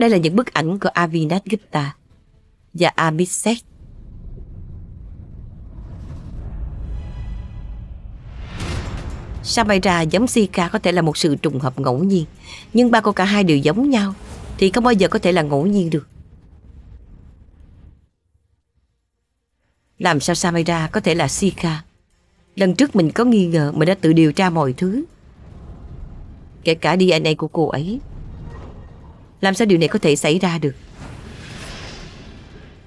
Đây là những bức ảnh của Avinash Gupta và Amit Seth. Samaira giống Sika có thể là một sự trùng hợp ngẫu nhiên Nhưng ba cô cả hai đều giống nhau Thì không bao giờ có thể là ngẫu nhiên được Làm sao Samaira có thể là Sika Lần trước mình có nghi ngờ Mình đã tự điều tra mọi thứ Kể cả DNA của cô ấy làm sao điều này có thể xảy ra được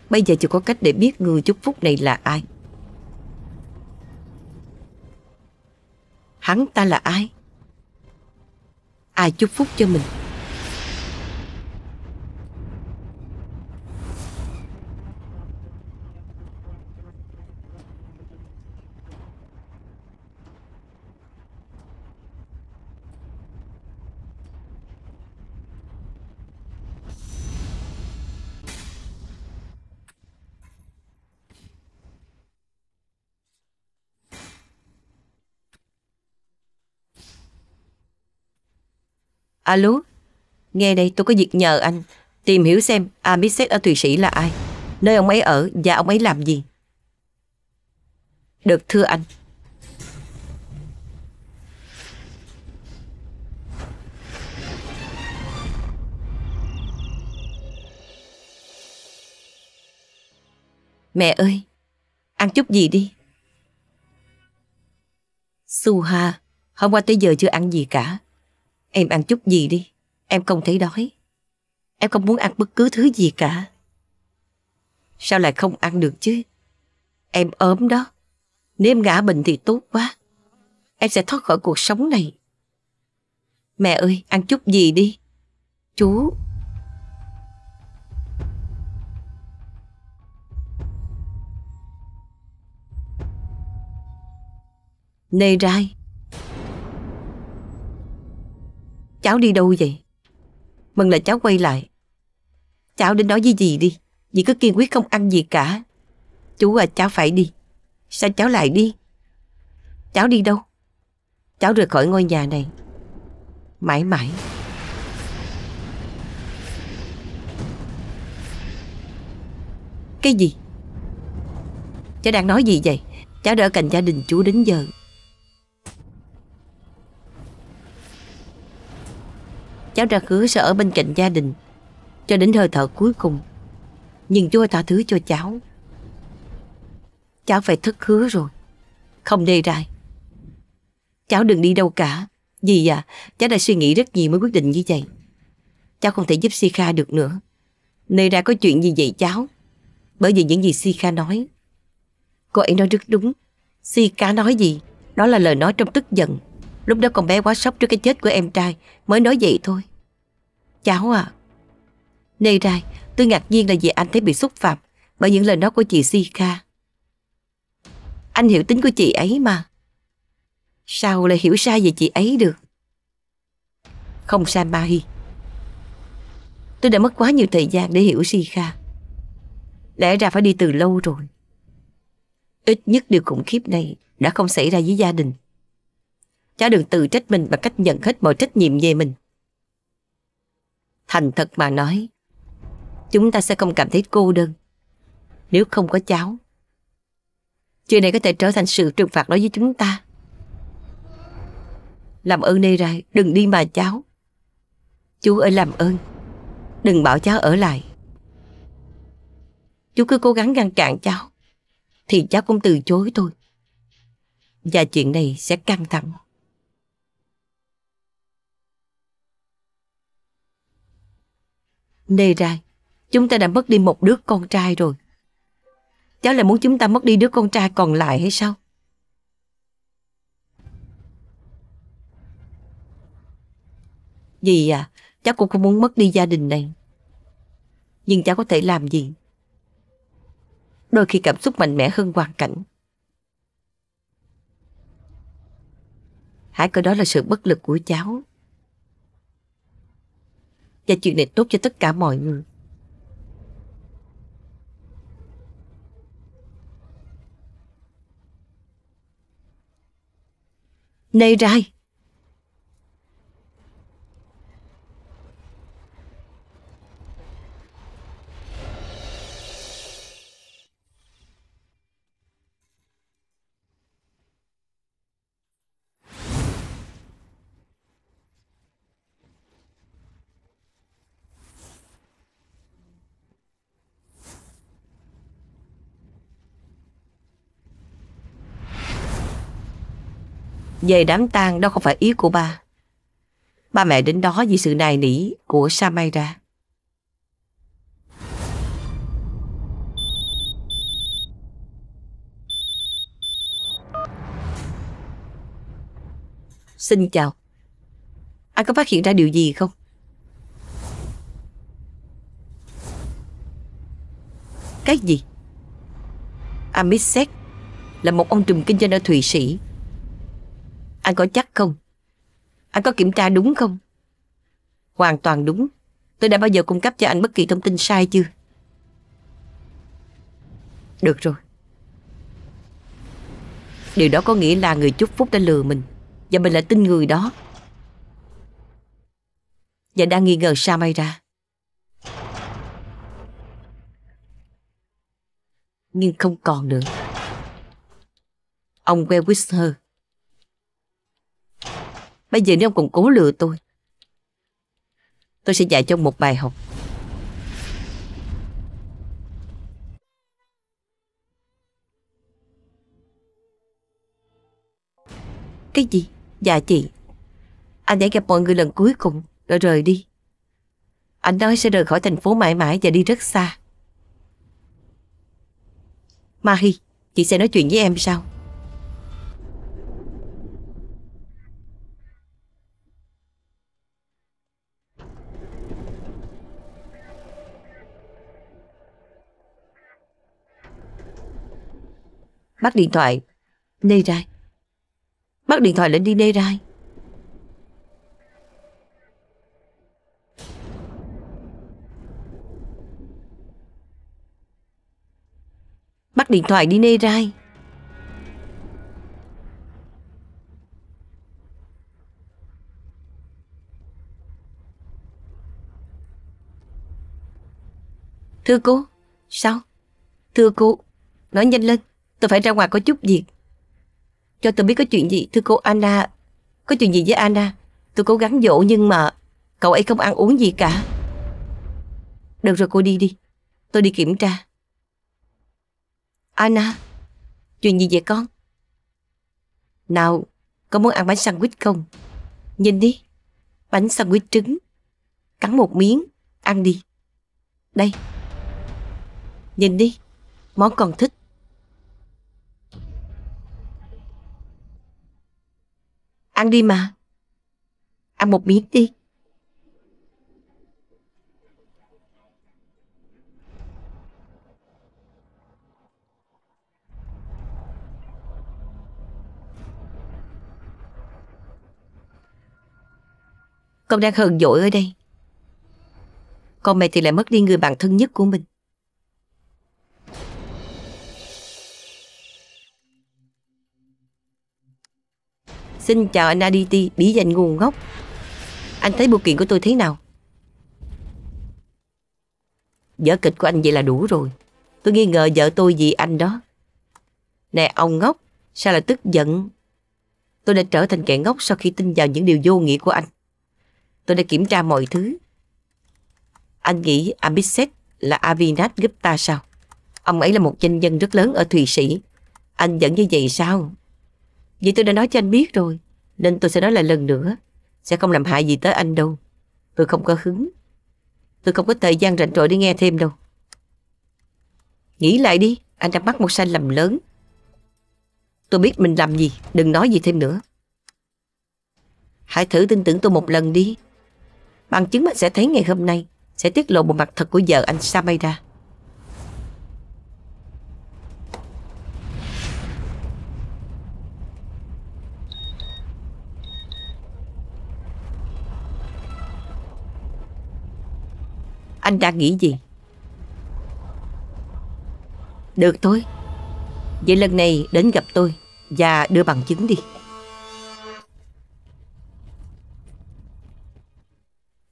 Bây giờ chỉ có cách để biết người chúc phúc này là ai Hắn ta là ai Ai chúc phúc cho mình Alo, nghe đây tôi có việc nhờ anh tìm hiểu xem Amiset ở Thụy Sĩ là ai, nơi ông ấy ở và ông ấy làm gì. Được thưa anh. Mẹ ơi, ăn chút gì đi. Suha, hôm qua tới giờ chưa ăn gì cả. Em ăn chút gì đi Em không thấy đói Em không muốn ăn bất cứ thứ gì cả Sao lại không ăn được chứ Em ốm đó Nếu em ngã bệnh thì tốt quá Em sẽ thoát khỏi cuộc sống này Mẹ ơi ăn chút gì đi Chú Nê rai Cháu đi đâu vậy? Mừng là cháu quay lại. Cháu đến nói với dì đi. Dì cứ kiên quyết không ăn gì cả. Chú à cháu phải đi. Sao cháu lại đi? Cháu đi đâu? Cháu rời khỏi ngôi nhà này. Mãi mãi. Cái gì? Cháu đang nói gì vậy? Cháu đã ở cạnh gia đình chú đến giờ cháu ra khứa sẽ ở bên cạnh gia đình cho đến hơi thở cuối cùng. Nhưng Chúa tha thứ cho cháu. Cháu phải thất hứa rồi, không đê rai. Cháu đừng đi đâu cả, vì à, cháu đã suy nghĩ rất nhiều mới quyết định như vậy. Cháu không thể giúp Si Kha được nữa. Nê ra có chuyện gì vậy cháu? Bởi vì những gì Si Kha nói. Cô ấy nói rất đúng. Si Kha nói gì? Đó là lời nói trong tức giận Lúc đó con bé quá sốc trước cái chết của em trai Mới nói vậy thôi Cháu à Nê Rai tôi ngạc nhiên là vì anh thấy bị xúc phạm Bởi những lời nói của chị Si Kha Anh hiểu tính của chị ấy mà Sao lại hiểu sai về chị ấy được Không sai Mahi Tôi đã mất quá nhiều thời gian để hiểu Si Kha Lẽ ra phải đi từ lâu rồi Ít nhất điều khủng khiếp này Đã không xảy ra với gia đình Cháu đừng tự trách mình bằng cách nhận hết mọi trách nhiệm về mình. Thành thật mà nói, chúng ta sẽ không cảm thấy cô đơn. Nếu không có cháu, chuyện này có thể trở thành sự trừng phạt đối với chúng ta. Làm ơn đây ra, đừng đi mà cháu. Chú ơi làm ơn, đừng bảo cháu ở lại. Chú cứ cố gắng ngăn cản cháu, thì cháu cũng từ chối thôi. Và chuyện này sẽ căng thẳng. Nê ra, chúng ta đã mất đi một đứa con trai rồi. Cháu lại muốn chúng ta mất đi đứa con trai còn lại hay sao? Dì à, cháu cũng không muốn mất đi gia đình này. Nhưng cháu có thể làm gì? Đôi khi cảm xúc mạnh mẽ hơn hoàn cảnh. Hãy coi đó là sự bất lực của cháu và chuyện này tốt cho tất cả mọi người. Này Rai, về đám tang đó không phải ý của ba. Ba mẹ đến đó vì sự nài nỉ của Samaira. Xin chào. Anh có phát hiện ra điều gì không? Cái gì? Amisek là một ông trùm kinh doanh ở Thụy Sĩ anh có chắc không? Anh có kiểm tra đúng không? Hoàn toàn đúng. Tôi đã bao giờ cung cấp cho anh bất kỳ thông tin sai chưa? Được rồi. Điều đó có nghĩa là người chúc phúc đã lừa mình và mình lại tin người đó. Và đang nghi ngờ sao ra? Nhưng không còn nữa. Ông Wewishner Bây giờ nếu ông còn cố lừa tôi Tôi sẽ dạy cho ông một bài học Cái gì? Dạ chị Anh hãy gặp mọi người lần cuối cùng Rồi rời đi Anh nói sẽ rời khỏi thành phố mãi mãi Và đi rất xa Mahi Chị sẽ nói chuyện với em sao bắt điện thoại Nê rai Bác điện thoại lên đi nê rai Bắt điện thoại đi nê rai Thưa cô Sao Thưa cô Nói nhanh lên Tôi phải ra ngoài có chút việc Cho tôi biết có chuyện gì Thưa cô Anna Có chuyện gì với Anna Tôi cố gắng dỗ nhưng mà Cậu ấy không ăn uống gì cả Được rồi cô đi đi Tôi đi kiểm tra Anna Chuyện gì vậy con Nào có muốn ăn bánh sandwich không Nhìn đi Bánh sandwich trứng Cắn một miếng Ăn đi Đây Nhìn đi Món con thích Ăn đi mà. Ăn một miếng đi. Con đang hờn dỗi ở đây con mày thì lại mất đi người bạn thân nhất của mình Xin chào anh Aditi, bí danh nguồn gốc Anh thấy bưu kiện của tôi thế nào? Vở kịch của anh vậy là đủ rồi Tôi nghi ngờ vợ tôi vì anh đó Nè ông ngốc Sao lại tức giận Tôi đã trở thành kẻ ngốc sau khi tin vào những điều vô nghĩa của anh Tôi đã kiểm tra mọi thứ Anh nghĩ Abhishek là Avinash Gupta sao? Ông ấy là một danh nhân rất lớn ở Thụy Sĩ. Anh vẫn như vậy sao? Vậy tôi đã nói cho anh biết rồi Nên tôi sẽ nói lại lần nữa Sẽ không làm hại gì tới anh đâu Tôi không có hứng Tôi không có thời gian rảnh rỗi để nghe thêm đâu Nghĩ lại đi Anh đã mắc một sai lầm lớn Tôi biết mình làm gì Đừng nói gì thêm nữa Hãy thử tin tưởng tôi một lần đi Bằng chứng bạn sẽ thấy ngày hôm nay Sẽ tiết lộ bộ mặt thật của vợ anh Sameda Anh đang nghĩ gì Được thôi Vậy lần này đến gặp tôi Và đưa bằng chứng đi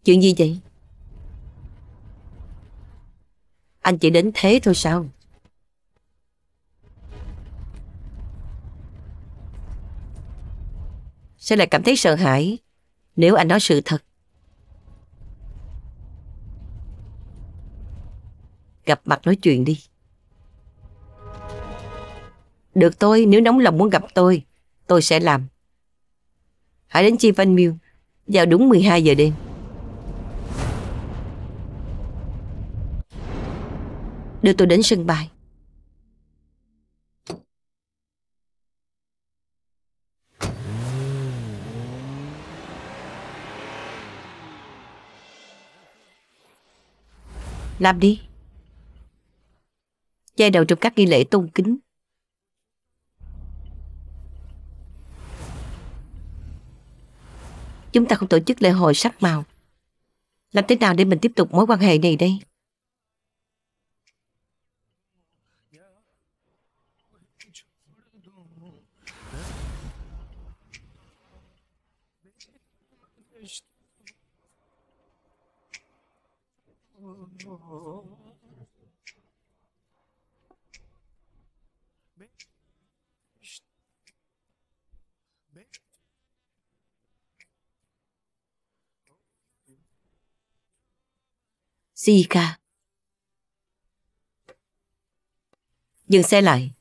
Chuyện gì vậy Anh chỉ đến thế thôi sao Sẽ lại cảm thấy sợ hãi Nếu anh nói sự thật gặp mặt nói chuyện đi. Được tôi, nếu nóng lòng muốn gặp tôi, tôi sẽ làm. Hãy đến Chi Văn Miêu vào đúng 12 giờ đêm. Đưa tôi đến sân bay. Làm đi giai đầu trong các nghi lễ tôn kính. Chúng ta không tổ chức lễ hội sắc màu. Làm thế nào để mình tiếp tục mối quan hệ này đây? gì cả. Dừng xe lại,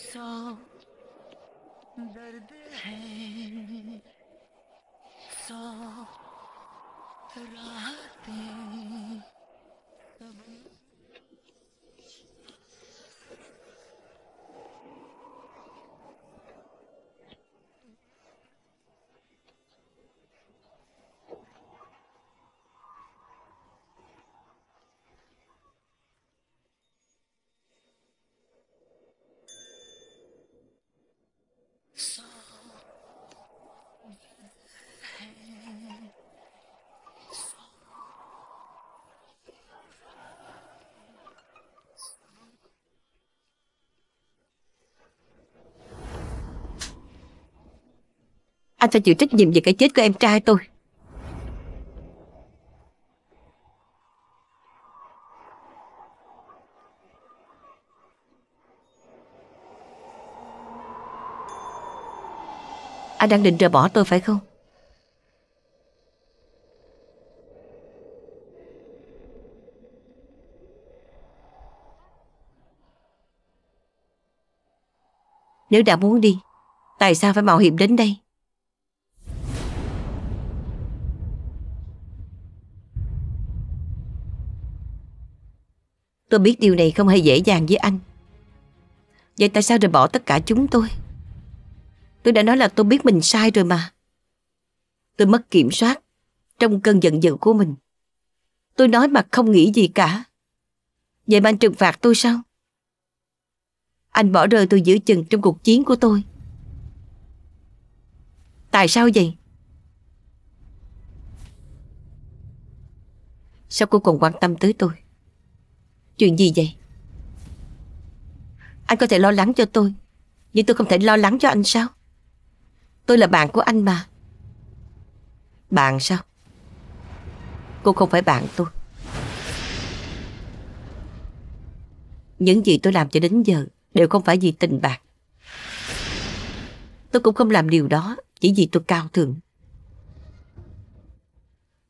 सौ दर्द है सौ राहतें सब Anh phải chịu trách nhiệm về cái chết của em trai tôi Anh đang định rời bỏ tôi phải không? Nếu đã muốn đi Tại sao phải mạo hiểm đến đây Tôi biết điều này không hề dễ dàng với anh Vậy tại sao rồi bỏ tất cả chúng tôi Tôi đã nói là tôi biết mình sai rồi mà Tôi mất kiểm soát Trong cơn giận dữ của mình Tôi nói mà không nghĩ gì cả Vậy mà anh trừng phạt tôi sao Anh bỏ rơi tôi giữa chừng trong cuộc chiến của tôi Tại sao vậy Sao cô còn quan tâm tới tôi Chuyện gì vậy? Anh có thể lo lắng cho tôi Nhưng tôi không thể lo lắng cho anh sao? Tôi là bạn của anh mà Bạn sao? Cô không phải bạn tôi Những gì tôi làm cho đến giờ Đều không phải vì tình bạn Tôi cũng không làm điều đó Chỉ vì tôi cao thượng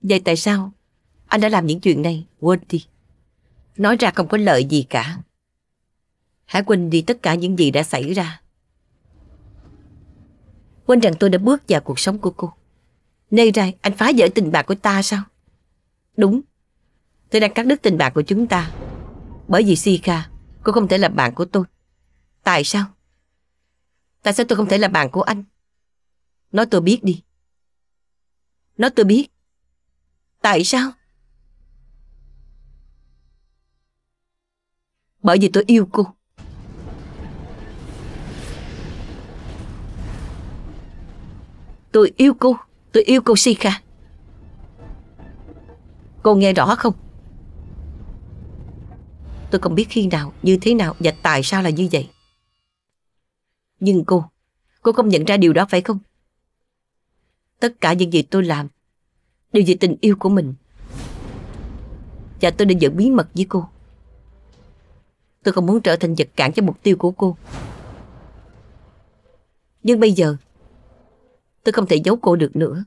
Vậy tại sao Anh đã làm những chuyện này Quên đi Nói ra không có lợi gì cả. Hả Quỳnh đi tất cả những gì đã xảy ra. Quên rằng tôi đã bước vào cuộc sống của cô. Nay ra anh phá vỡ tình bạc của ta sao? Đúng. Tôi đang cắt đứt tình bạc của chúng ta. Bởi vì Sika, cô không thể là bạn của tôi. Tại sao? Tại sao tôi không thể là bạn của anh? Nói tôi biết đi. Nói tôi biết. Tại sao? Bởi vì tôi yêu cô Tôi yêu cô Tôi yêu cô Sika Cô nghe rõ không Tôi không biết khi nào Như thế nào Và tại sao là như vậy Nhưng cô Cô không nhận ra điều đó phải không Tất cả những gì tôi làm Đều vì tình yêu của mình Và tôi đã giữ bí mật với cô Tôi không muốn trở thành vật cản cho mục tiêu của cô Nhưng bây giờ Tôi không thể giấu cô được nữa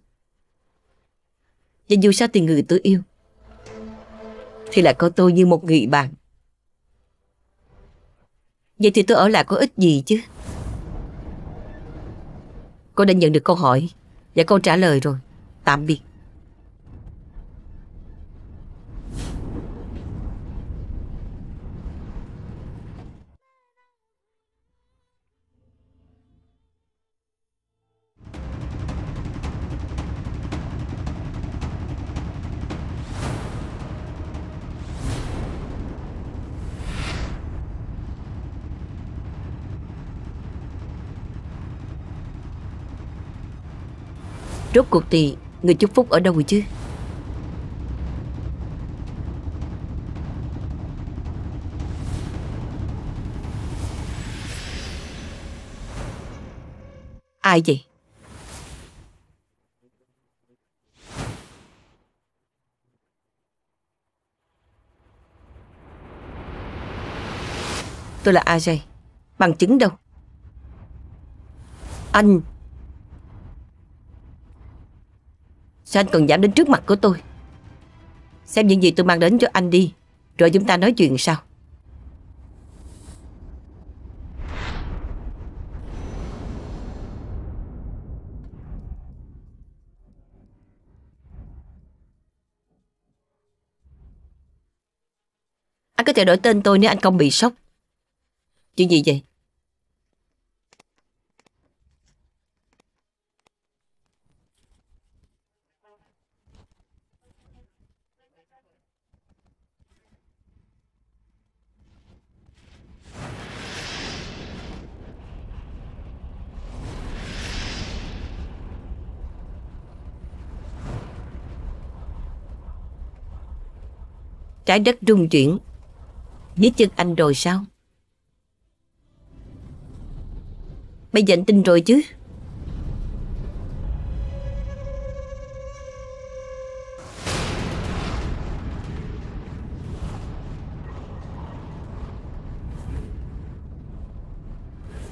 Và dù sao thì người tôi yêu Thì lại coi tôi như một người bạn Vậy thì tôi ở lại có ích gì chứ Cô đã nhận được câu hỏi Và câu trả lời rồi Tạm biệt Rốt cuộc thì người chúc phúc ở đâu rồi chứ Ai vậy? Tôi là AJ Bằng chứng đâu Anh Sao anh còn dám đến trước mặt của tôi Xem những gì tôi mang đến cho anh đi Rồi chúng ta nói chuyện sau Anh có thể đổi tên tôi nếu anh không bị sốc Chuyện gì vậy Trái đất rung chuyển. Dưới chân anh rồi sao? Bây giờ anh tin rồi chứ?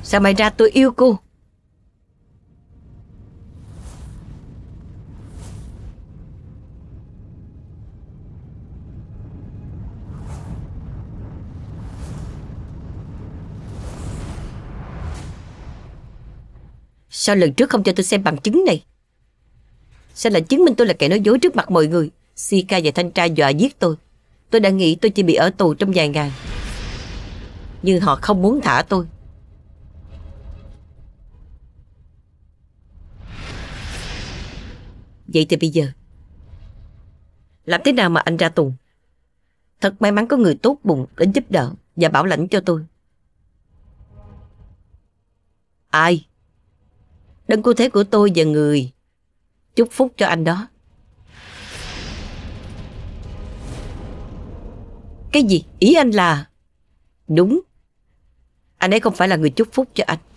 Sao mày ra tôi yêu cô? Sao lần trước không cho tôi xem bằng chứng này Sao lại chứng minh tôi là kẻ nói dối trước mặt mọi người CK và thanh tra dọa giết tôi Tôi đã nghĩ tôi chỉ bị ở tù trong vài ngày Nhưng họ không muốn thả tôi Vậy thì bây giờ Làm thế nào mà anh ra tù Thật may mắn có người tốt bụng đến giúp đỡ Và bảo lãnh cho tôi Ai đấng cứu thế của tôi và người. Chúc phúc cho anh đó. Cái gì? Ý anh là... Đúng. Anh ấy không phải là người chúc phúc cho anh.